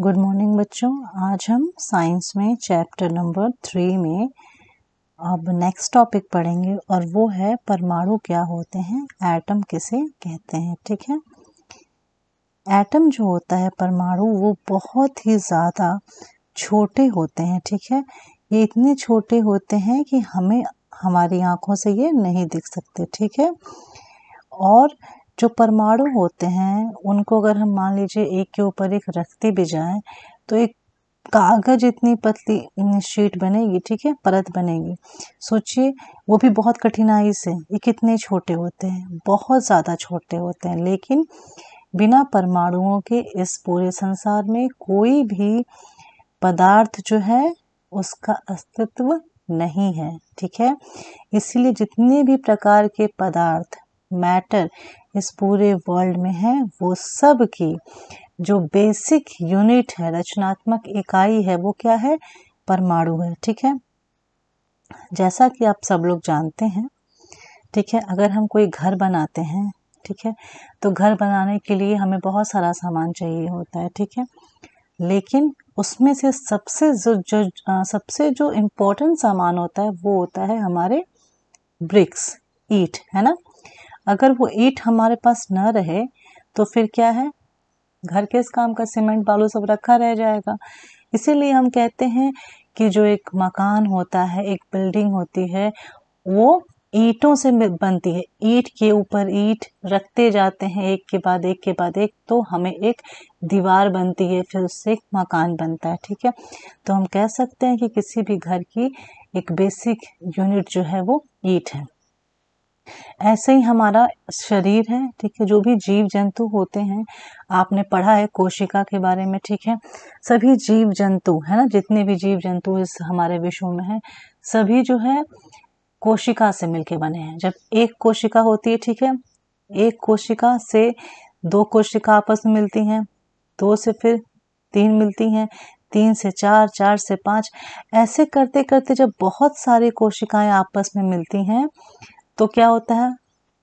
good morning बच्चों आज हम साइंस में चैप्टर नंबर थ्री में अब नेक्स्ट टॉपिक पढ़ेंगे और वो है परमाणु क्या होते हैं एटम किसे कहते हैं ठीक है एटम जो होता है परमाणु वो बहुत ही ज़्यादा छोटे होते हैं ठीक है ये इतने छोटे होते हैं कि हमें हमारी आँखों से ये नहीं दिख सकते ठीक है और जो परमाणु होते हैं उनको अगर हम मान लीजिए एक के ऊपर एक रखते भी जाएं तो एक कागज इतनी पतली शीट बनेगी ठीक है परत बनेगी सोचिए वो भी बहुत कठिनाई से ये कितने छोटे होते हैं बहुत ज़्यादा छोटे होते हैं लेकिन बिना परमाणुओं के इस पूरे संसार में कोई भी पदार्थ जो है उसका अस्तित्व नहीं है ठीक है इसलिए जितने भी प्रकार के पदार्थ मैटर इस पूरे वर्ल्ड में है वो सब की जो बेसिक यूनिट है रचनात्मक इकाई है वो क्या है परमाणु है ठीक है जैसा कि आप सब लोग जानते हैं ठीक है अगर हम कोई घर बनाते हैं ठीक है तो घर बनाने के लिए हमें बहुत सारा सामान चाहिए होता है ठीक है लेकिन उसमें से सबसे जो जो सबसे जो इम्पोर्टेंट सामान होता है वो होता है हमारे ब्रिक्स ईट है ना अगर वो ईट हमारे पास न रहे तो फिर क्या है घर के इस काम का सीमेंट बालू सब रखा रह जाएगा इसीलिए हम कहते हैं कि जो एक मकान होता है एक बिल्डिंग होती है वो ईटों से बनती है ईट के ऊपर ईट रखते जाते हैं एक के बाद एक के बाद एक तो हमें एक दीवार बनती है फिर उससे एक मकान बनता है ठीक है तो हम कह सकते हैं कि किसी भी घर की एक बेसिक यूनिट जो है वो ईंट है ऐसे ही हमारा शरीर है ठीक है जो भी जीव जंतु होते हैं आपने पढ़ा है कोशिका के बारे में ठीक है सभी जीव जंतु है ना जितने भी जीव जंतु इस हमारे विश्व में हैं सभी जो है कोशिका से मिलके बने हैं जब एक कोशिका होती है ठीक है एक कोशिका से दो कोशिका आपस में मिलती हैं दो से फिर तीन मिलती हैं तीन से चार चार से पाँच ऐसे करते करते जब बहुत सारी कोशिकाएं आपस में मिलती हैं तो क्या होता है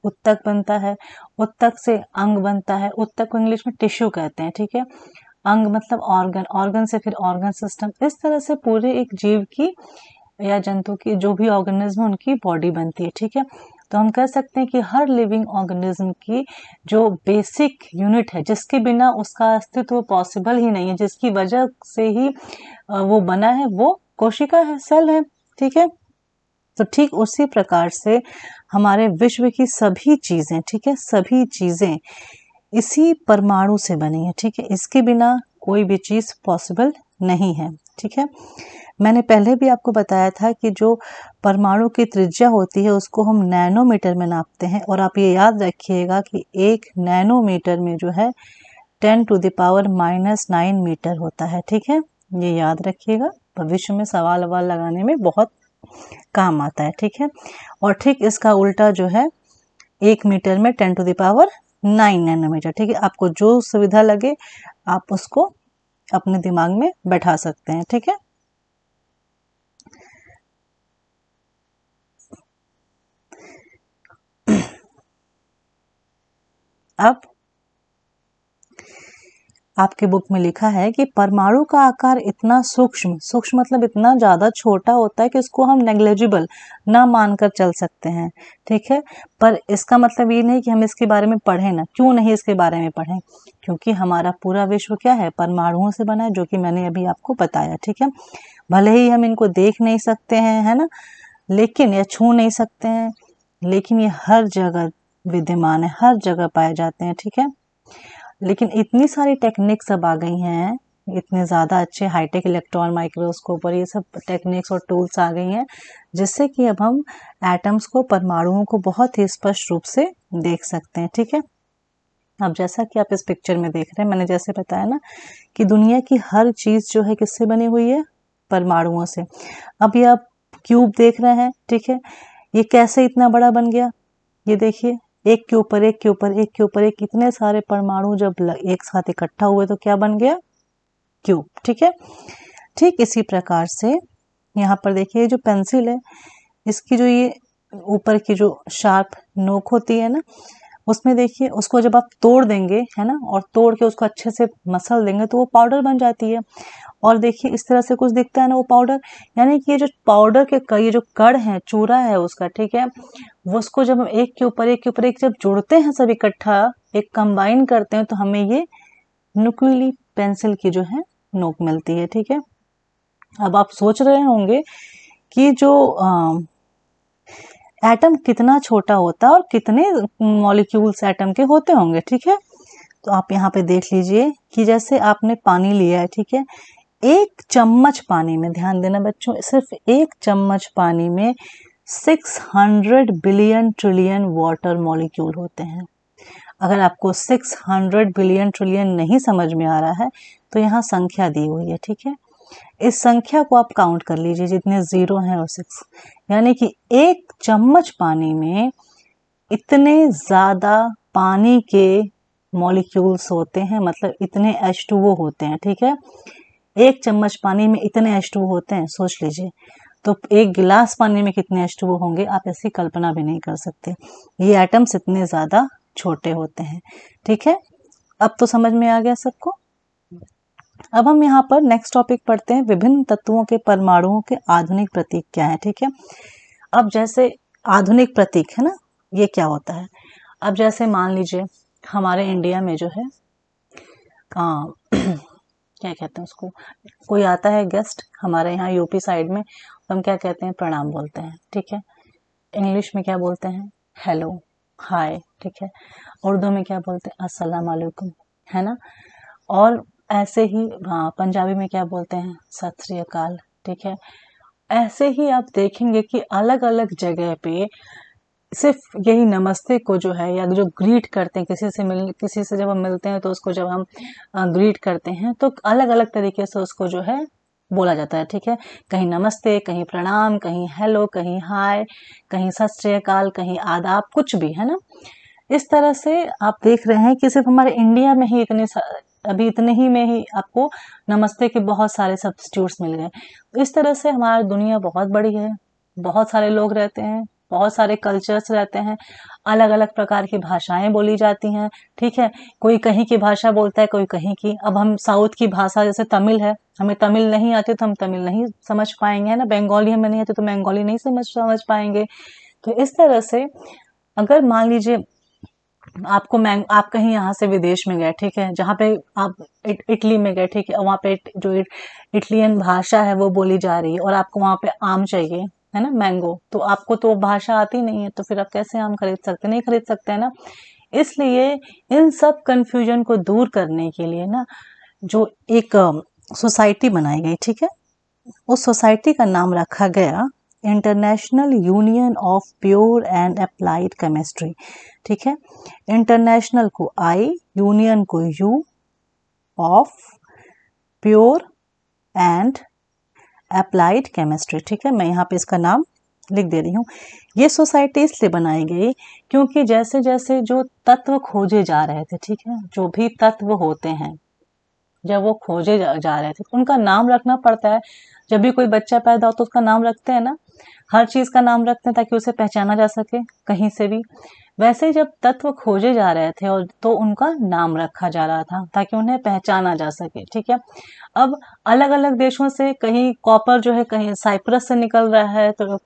उत्तक बनता है उत्तक से अंग बनता है उत्तक को इंग्लिश में टिश्यू कहते हैं ठीक है अंग मतलब ऑर्गन ऑर्गन से फिर ऑर्गन सिस्टम इस तरह से पूरे एक जीव की या जंतु की जो भी ऑर्गेनिज्म उनकी बॉडी बनती है ठीक है तो हम कह सकते हैं कि हर लिविंग ऑर्गेनिज्म की जो बेसिक यूनिट है जिसके बिना उसका अस्तित्व पॉसिबल ही नहीं है जिसकी वजह से ही वो बना है वो कोशिका है सेल है ठीक है तो ठीक उसी प्रकार से हमारे विश्व की सभी चीज़ें ठीक है सभी चीज़ें इसी परमाणु से बनी है ठीक है इसके बिना कोई भी चीज़ पॉसिबल नहीं है ठीक है मैंने पहले भी आपको बताया था कि जो परमाणु की त्रिज्या होती है उसको हम नैनोमीटर में नापते हैं और आप ये याद रखिएगा कि एक नैनोमीटर में जो है ten to the power minus nine metre होता है ठीक है ये याद रखिएगा भविष्य में सवाल ववाल लगाने में बहुत काम आता है ठीक है और ठीक इसका उल्टा जो है एक मीटर में ten to the power nine nanometre ठीक है आपको जो सुविधा लगे आप उसको अपने दिमाग में बैठा सकते हैं ठीक है अब आपके बुक में लिखा है कि परमाणु का आकार इतना सूक्ष्म सूक्ष्म मतलब इतना ज़्यादा छोटा होता है कि उसको हम नेग्लेजिबल ना मानकर चल सकते हैं ठीक है पर इसका मतलब ये नहीं कि हम इसके बारे में पढ़ें ना क्यों नहीं इसके बारे में पढ़ें क्योंकि हमारा पूरा विश्व क्या है परमाणुओं से बना है जो कि मैंने अभी आपको बताया ठीक है भले ही हम इनको देख नहीं सकते हैं है ना लेकिन या छू नहीं सकते हैं लेकिन ये हर जगह विद्यमान है हर जगह पाए जाते हैं ठीक है लेकिन इतनी सारी टेक्निक्स अब आ गई हैं इतने ज़्यादा अच्छे हाईटेक इलेक्ट्रॉन माइक्रोस्कोप और ये सब टेक्निक्स और टूल्स आ गई हैं जिससे कि अब हम एटम्स को परमाणुओं को बहुत ही स्पष्ट रूप से देख सकते हैं ठीक है अब जैसा कि आप इस पिक्चर में देख रहे हैं मैंने जैसे बताया ना कि दुनिया की हर चीज़ जो है किससे बनी हुई है परमाणुओं से अब ये आप क्यूब देख रहे हैं ठीक है ये कैसे इतना बड़ा बन गया ये देखिए एक के ऊपर एक के ऊपर एक के ऊपर एक इतने सारे परमाणु जब एक साथ इकट्ठा हुए तो क्या बन गया क्यूब ठीक है ठीक इसी प्रकार से यहाँ पर देखिए जो पेंसिल है इसकी जो ये ऊपर की जो शार्प नोक होती है ना उसमें देखिए उसको जब आप तोड़ देंगे है ना और तोड़ के उसको अच्छे से मसल देंगे तो वो पाउडर बन जाती है और देखिए इस तरह से कुछ दिखता है ना वो पाउडर यानी कि ये जो पाउडर के ये जो कड़ है चूरा है उसका ठीक है वो उसको जब हम एक के ऊपर एक के ऊपर एक जब जुड़ते हैं सब इकट्ठा एक कंबाइन करते हैं तो हमें ये नुकली पेंसिल की जो है नोक मिलती है ठीक है अब आप सोच रहे होंगे कि जो एटम कितना छोटा होता है और कितने मॉलिक्यूल्स एटम के होते होंगे ठीक है तो आप यहाँ पे देख लीजिए कि जैसे आपने पानी लिया है ठीक है एक चम्मच पानी में ध्यान देना बच्चों सिर्फ एक चम्मच पानी में 600 बिलियन ट्रिलियन वाटर मॉलिक्यूल होते हैं अगर आपको 600 बिलियन ट्रिलियन नहीं समझ में आ रहा है तो यहाँ संख्या दी हुई है ठीक है इस संख्या को आप काउंट कर लीजिए जितने ज़ीरो हैं और सिक्स यानी कि एक चम्मच पानी में इतने ज़्यादा पानी के मॉलिक्यूल्स होते हैं मतलब इतने एच होते हैं ठीक है एक चम्मच पानी में इतने एच होते हैं सोच लीजिए तो एक गिलास पानी में कितने एच होंगे आप ऐसी कल्पना भी नहीं कर सकते ये एटम्स इतने ज़्यादा छोटे होते हैं ठीक है अब तो समझ में आ गया सबको अब हम यहाँ पर नेक्स्ट टॉपिक पढ़ते हैं विभिन्न तत्वों के परमाणुओं के आधुनिक प्रतीक क्या है ठीक है अब जैसे आधुनिक प्रतीक है ना ये क्या होता है अब जैसे मान लीजिए हमारे इंडिया में जो है आ, क्या कहते हैं उसको कोई आता है गेस्ट हमारे यहाँ यूपी साइड में तो हम क्या कहते हैं प्रणाम बोलते हैं ठीक है इंग्लिश में क्या बोलते हैं हेलो हाय ठीक है उर्दू में क्या बोलते हैं असलकुम है ना और ऐसे ही हाँ पंजाबी में क्या बोलते हैं सत श्री अकाल ठीक है ऐसे ही आप देखेंगे कि अलग अलग जगह पे सिर्फ यही नमस्ते को जो है या जो ग्रीट करते हैं किसी से मिल किसी से जब हम मिलते हैं तो उसको जब हम ग्रीट करते हैं तो अलग अलग तरीके से उसको जो है बोला जाता है ठीक है कहीं नमस्ते कहीं प्रणाम कहीं हेलो कहीं हाय कहीं सत श्रीकाल कहीं आदाब कुछ भी है ना इस तरह से आप देख रहे हैं कि सिर्फ हमारे इंडिया में ही इतने अभी इतने ही में ही आपको नमस्ते के बहुत सारे सब्सिट्यूट मिल गए तो इस तरह से हमारी दुनिया बहुत बड़ी है बहुत सारे लोग रहते हैं बहुत सारे कल्चर्स रहते हैं अलग अलग प्रकार की भाषाएं बोली जाती हैं ठीक है कोई कहीं की भाषा बोलता है कोई कहीं की अब हम साउथ की भाषा जैसे तमिल है हमें तमिल नहीं आती तो हम तमिल नहीं समझ पाएंगे है ना बंगाली हमें नहीं आती तो बंगाली नहीं समझ समझ पाएंगे तो इस तरह से अगर मान लीजिए आपको मैंग आप कहीं यहाँ से विदेश में गए ठीक है जहाँ पे आप इट, इटली में गए ठीक है वहाँ पे इट, जो इट, इटलियन भाषा है वो बोली जा रही है और आपको वहाँ पे आम चाहिए है ना मैंगो तो आपको तो भाषा आती नहीं है तो फिर आप कैसे आम खरीद सकते नहीं खरीद सकते है ना इसलिए इन सब कन्फ्यूजन को दूर करने के लिए ना जो एक सोसाइटी um, बनाई गई ठीक है उस सोसाइटी का नाम रखा गया international union of pure and applied chemistry ठीक है इंटरनेशनल को आई यूनियन को U of pure and applied chemistry ठीक है मैं यहाँ पे इसका नाम लिख दे रही हूँ ये सोसाइटी इसलिए बनाई गई क्योंकि जैसे जैसे जो तत्व खोजे जा रहे थे ठीक है जो भी तत्व होते हैं जब वो खोजे जा, जा रहे थे उनका नाम रखना पड़ता है जब भी कोई बच्चा पैदा हो तो उसका नाम रखते हैं ना हर चीज़ का नाम रखते हैं ताकि उसे पहचाना जा सके कहीं से भी वैसे जब तत्व खोजे जा रहे थे और तो उनका नाम रखा जा रहा था ताकि उन्हें पहचाना जा सके ठीक है अब अलग अलग देशों से कहीं कॉपर जो है कहीं साइप्रस से निकल रहा है तो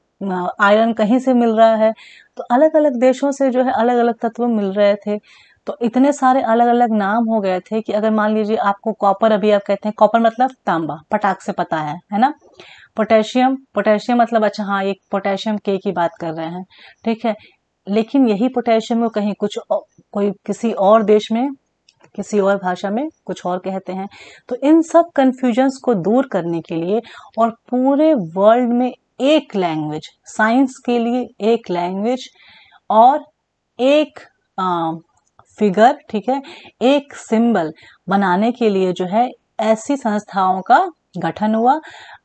आयरन कहीं से मिल रहा है तो अलग अलग देशों से जो है अलग अलग तत्व मिल रहे थे तो इतने सारे अलग अलग नाम हो गए थे कि अगर मान लीजिए आपको कॉपर अभी आप कहते हैं कॉपर मतलब तांबा पटाख से पता है है ना पोटेशियम पोटेशियम मतलब अच्छा हाँ ये पोटेशियम के की बात कर रहे हैं ठीक है लेकिन यही पोटेशियम को कहीं कुछ कोई किसी और देश में किसी और भाषा में कुछ और कहते हैं तो इन सब कन्फ्यूजन्स को दूर करने के लिए और पूरे वर्ल्ड में एक लैंग्वेज साइंस के लिए एक लैंग्वेज और एक आ, फिगर ठीक है एक सिंबल बनाने के लिए जो है ऐसी संस्थाओं का गठन हुआ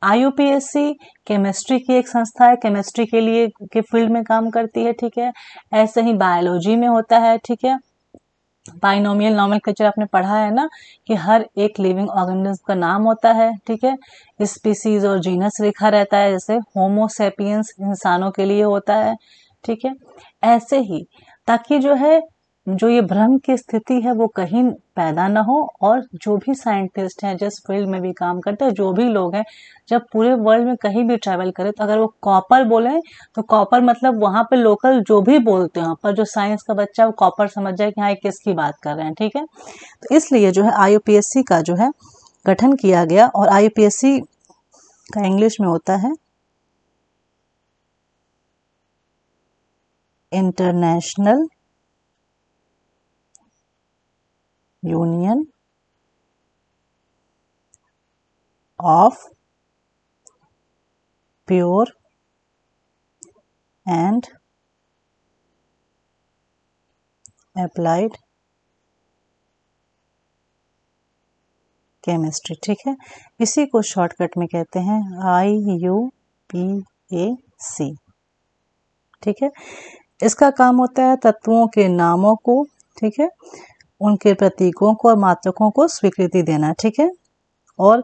आईयूपीएससी केमिस्ट्री की एक संस्था है केमिस्ट्री के लिए के फील्ड में काम करती है ठीक है ऐसे ही बायोलॉजी में होता है ठीक है बाइनोमियल नॉर्मल कल्चर आपने पढ़ा है ना कि हर एक लिविंग ऑर्गेनिज्म का नाम होता है ठीक है स्पीसीज और जीनस लिखा रहता है जैसे होमोसेपियंस इंसानों के लिए होता है ठीक है ऐसे ही ताकि जो है जो ये भ्रम की स्थिति है वो कहीं पैदा ना हो और जो भी साइंटिस्ट हैं जिस फील्ड में भी काम करते हैं जो भी लोग हैं जब पूरे वर्ल्ड में कहीं भी ट्रैवल करें तो अगर वो कॉपर बोले तो कॉपर मतलब वहां पे लोकल जो भी बोलते हो पर जो साइंस का बच्चा वो कॉपर समझ जाए कि हाँ किसकी बात कर रहे हैं ठीक है तो इसलिए जो है आई का जो है गठन किया गया और आई का इंग्लिश में होता है international union of pure and applied chemistry ठीक है इसी को शॉर्टकट में कहते हैं आई यू पी ए सी ठीक है इसका काम होता है तत्वों के नामों को ठीक है उनके प्रतीकों को और मात्रकों को स्वीकृति देना ठीक है और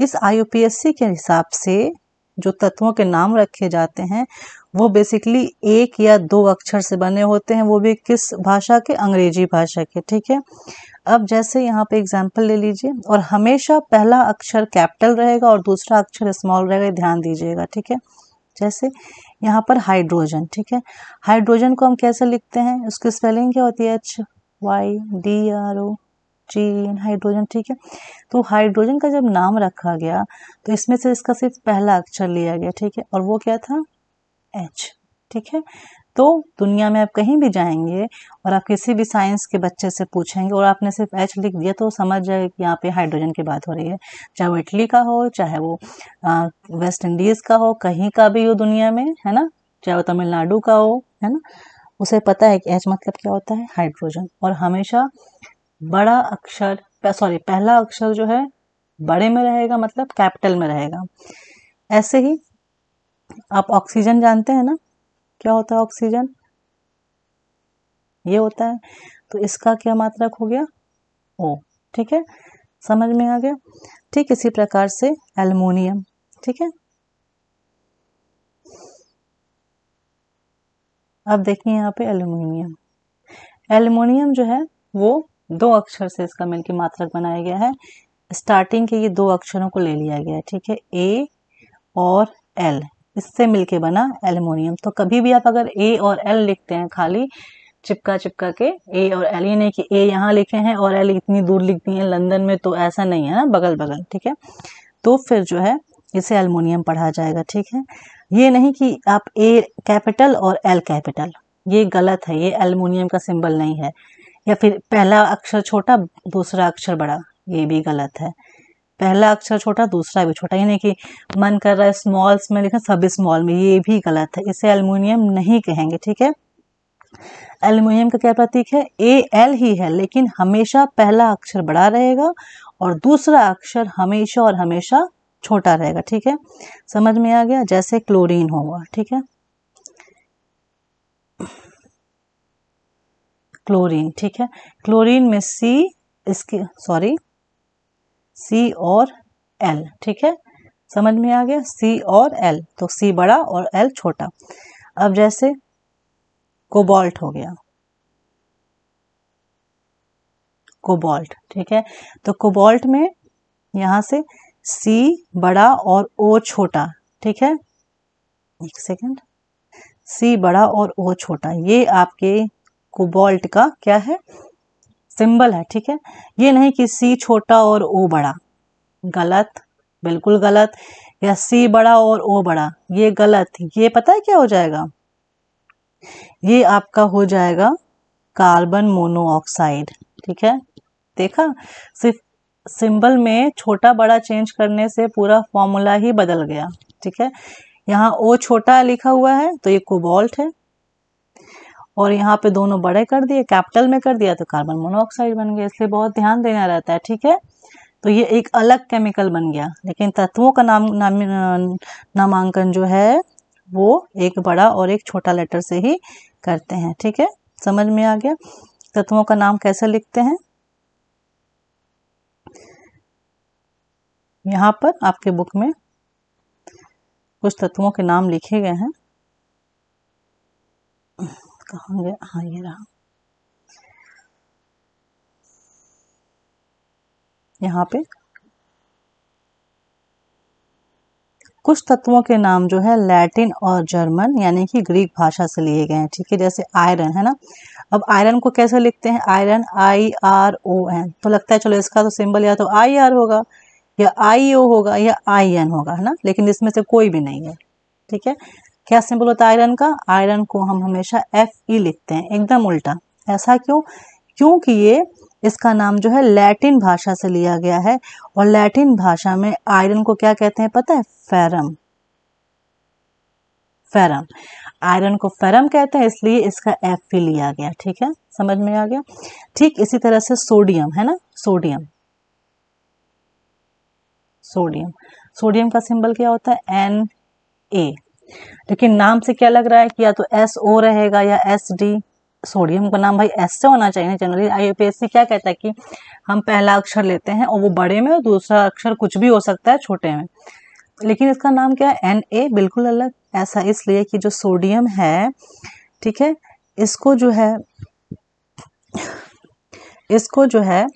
इस आईयूपीएससी के हिसाब से जो तत्वों के नाम रखे जाते हैं वो बेसिकली एक या दो अक्षर से बने होते हैं वो भी किस भाषा के अंग्रेजी भाषा के ठीक है अब जैसे यहाँ पे एग्जाम्पल ले लीजिए और हमेशा पहला अक्षर कैपिटल रहेगा और दूसरा अक्षर स्मॉल रहेगा ध्यान दीजिएगा ठीक है जैसे यहाँ पर हाइड्रोजन ठीक है हाइड्रोजन को हम कैसे लिखते हैं उसकी स्पेलिंग क्या होती है H Y D R O G hydrogen ठीक है तो हाइड्रोजन का जब नाम रखा गया तो इसमें से इसका सिर्फ पहला अक्षर लिया गया ठीक है और वो क्या था एच ठीक है तो दुनिया में आप कहीं भी जाएंगे और आप किसी भी साइंस के बच्चे से पूछेंगे और आपने सिर्फ एच लिख दिया तो समझ जाए कि यहाँ पे हाइड्रोजन की बात हो रही है चाहे वो इटली का हो चाहे वो आ, वेस्ट इंडीज़ का हो कहीं का भी हो दुनिया में है ना चाहे वो तमिलनाडु का हो है ना उसे पता है कि एच मतलब क्या होता है हाइड्रोजन और हमेशा बड़ा अक्षर सॉरी पहला अक्षर जो है बड़े में रहेगा मतलब कैपिटल में रहेगा ऐसे ही आप ऑक्सीजन जानते हैं ना क्या होता है ऑक्सीजन ये होता है तो इसका क्या मात्रक हो गया ओ ठीक है समझ में आ गया ठीक इसी प्रकार से एलमोनियम ठीक है अब देखिए यहाँ पे एल्यूमिनियम एल्यूमिनियम जो है वो दो अक्षर से इसका मिलकर मात्रक बनाया गया है स्टार्टिंग के ये दो अक्षरों को ले लिया गया है ठीक है ए और एल इससे मिलके बना एल्यूमिनियम तो कभी भी आप अगर ए और एल लिखते हैं खाली चिपका चिपका के ए और एल ये नहीं कि ए यहाँ लिखे हैं और एल इतनी दूर लिख दी है लंदन में तो ऐसा नहीं है ना बगल बगल ठीक है तो फिर जो है इसे एलमोनियम पढ़ा जाएगा ठीक है ये नहीं कि आप ए कैपिटल और एल कैपिटल ये गलत है ये एलमिनियम का सिंबल नहीं है या फिर पहला अक्षर छोटा दूसरा अक्षर बड़ा ये भी गलत है पहला अक्षर छोटा दूसरा भी छोटा यानी कि मन कर रहा है स्मॉल्स में लिखा सब स्मॉल में ये भी गलत है इसे एलमिनियम नहीं कहेंगे ठीक है एल्यूमिनियम का क्या प्रतीक है ए एल ही है लेकिन हमेशा पहला अक्षर बड़ा रहेगा और दूसरा अक्षर हमेशा और हमेशा छोटा रहेगा ठीक है समझ में आ गया जैसे क्लोरीन होगा ठीक है क्लोरीन ठीक है क्लोरीन में सी इसके सॉरी सी और एल ठीक है समझ में आ गया सी और एल तो सी बड़ा और एल छोटा अब जैसे कोबाल्ट हो गया कोबाल्ट ठीक है तो कोबाल्ट में यहां से सी बड़ा और ओ छोटा ठीक है एक सेकंड सी बड़ा और ओ छोटा ये आपके कोबाल्ट का क्या है सिंबल है ठीक है ये नहीं कि सी छोटा और ओ बड़ा गलत बिल्कुल गलत या सी बड़ा और ओ बड़ा ये गलत ये पता है क्या हो जाएगा ये आपका हो जाएगा कार्बन मोनोऑक्साइड ठीक है देखा सिर्फ सिंबल में छोटा बड़ा चेंज करने से पूरा फॉर्मूला ही बदल गया ठीक है यहाँ ओ छोटा लिखा हुआ है तो ये कोबाल्ट है और यहाँ पे दोनों बड़े कर दिए कैपिटल में कर दिया तो कार्बन मोनोऑक्साइड बन गया इसलिए बहुत ध्यान देना रहता है ठीक है तो ये एक अलग केमिकल बन गया लेकिन तत्वों का नाम नाम नामांकन जो है वो एक बड़ा और एक छोटा लेटर से ही करते हैं ठीक है समझ में आ गया तत्वों का नाम कैसे लिखते हैं यहाँ पर आपके बुक में कुछ तत्वों के नाम लिखे गए हैं कहाँ गया हाँ ये रहा यहाँ पे कुछ तत्वों के नाम जो है लैटिन और जर्मन यानी कि ग्रीक भाषा से लिए गए हैं ठीक है जैसे आयरन है ना अब आयरन को कैसे लिखते हैं iron I R O N तो लगता है चलो इसका तो सिंबल या तो आई आर होगा या आई ओ होगा या आई एन होगा है ना लेकिन इसमें से कोई भी नहीं है ठीक है क्या सिंबल होता है आयरन का आयरन को हम हमेशा एफ ई e लिखते हैं एकदम उल्टा ऐसा क्यों क्योंकि ये इसका नाम जो है लैटिन भाषा से लिया गया है और लैटिन भाषा में आयरन को क्या कहते हैं पता है फेरम फेरम आयरन को फेरम कहते हैं इसलिए इसका एफ ई e लिया गया ठीक है समझ में आ गया ठीक इसी तरह से सोडियम है ना सोडियम सोडियम सोडियम का सिंबल क्या होता है एन ए लेकिन नाम से क्या लग रहा है कि या तो एस ओ रहेगा या एस डी सोडियम का नाम भाई एस से होना चाहिए जनरली सी क्या कहता है कि हम पहला अक्षर लेते हैं और वो बड़े में और दूसरा अक्षर कुछ भी हो सकता है छोटे में लेकिन इसका नाम क्या है एन ए बिल्कुल अलग ऐसा इसलिए कि जो सोडियम है ठीक है इसको जो है इसको जो है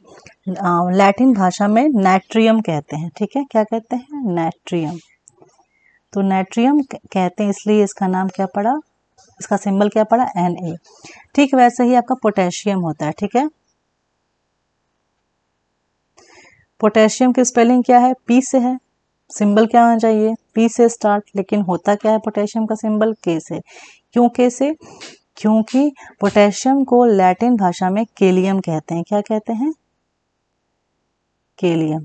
लैटिन भाषा में नेट्रियम कहते हैं ठीक है क्या कहते हैं नेट्रियम तो नेट्रियम कहते हैं इसलिए इसका नाम क्या पड़ा इसका सिंबल क्या पड़ा एन ए ठीक वैसे ही आपका पोटेशियम होता है ठीक है पोटेशियम की स्पेलिंग क्या है पी से है सिंबल क्या होना चाहिए पी से स्टार्ट लेकिन होता क्या है पोटेशियम का सिंबल के से क्यों के से क्योंकि पोटेशियम को लैटिन भाषा में केलियम कहते हैं क्या कहते हैं के लिए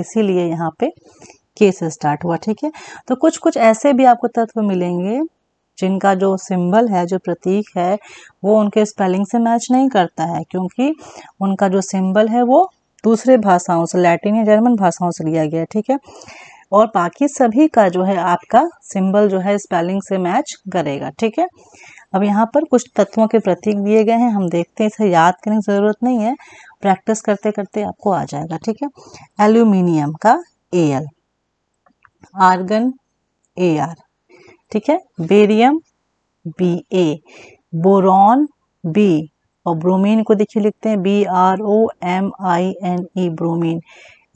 इसीलिए यहाँ पे के से स्टार्ट हुआ ठीक है तो कुछ कुछ ऐसे भी आपको तत्व मिलेंगे जिनका जो सिंबल है जो प्रतीक है वो उनके स्पेलिंग से मैच नहीं करता है क्योंकि उनका जो सिंबल है वो दूसरे भाषाओं से लैटिन या जर्मन भाषाओं से लिया गया ठीक है और बाकी सभी का जो है आपका सिंबल जो है स्पेलिंग से मैच करेगा ठीक है अब यहाँ पर कुछ तत्वों के प्रतीक दिए गए हैं हम देखते हैं इसे याद करने की ज़रूरत नहीं है प्रैक्टिस करते करते आपको आ जाएगा ठीक है एल्यूमिनियम का A L argon A R ठीक है barium B A boron B और ब्रोमीन को देखिए लिखते हैं B R O M I N E bromine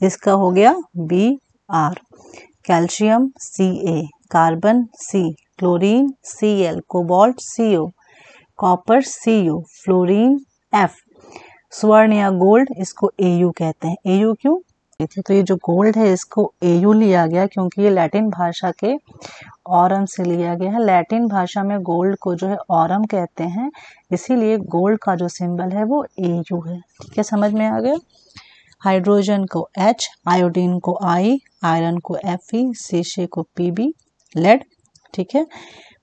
इसका हो गया B R calcium C A carbon C chlorine C L cobalt C O copper C U fluorine F स्वर्ण या गोल्ड इसको ए यू कहते हैं ए यू क्यों तो ये जो गोल्ड है इसको ए यू लिया गया क्योंकि ये लैटिन भाषा के औरम से लिया गया है लैटिन भाषा में गोल्ड को जो है औरम कहते हैं इसीलिए गोल्ड का जो सिंबल है वो ए यू है ठीक है समझ में आ गया हाइड्रोजन को एच आयोडीन को आई आयरन को एफ ई शीशे को पी बी लेड ठीक है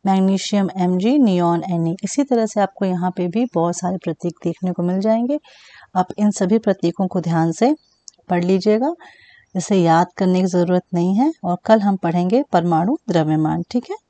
magnesium M G neon N इसी तरह से आपको यहाँ पे भी बहुत सारे प्रतीक देखने को मिल जाएंगे आप इन सभी प्रतीकों को ध्यान से पढ़ लीजिएगा इसे याद करने की ज़रूरत नहीं है और कल हम पढ़ेंगे परमाणु द्रव्यमान ठीक है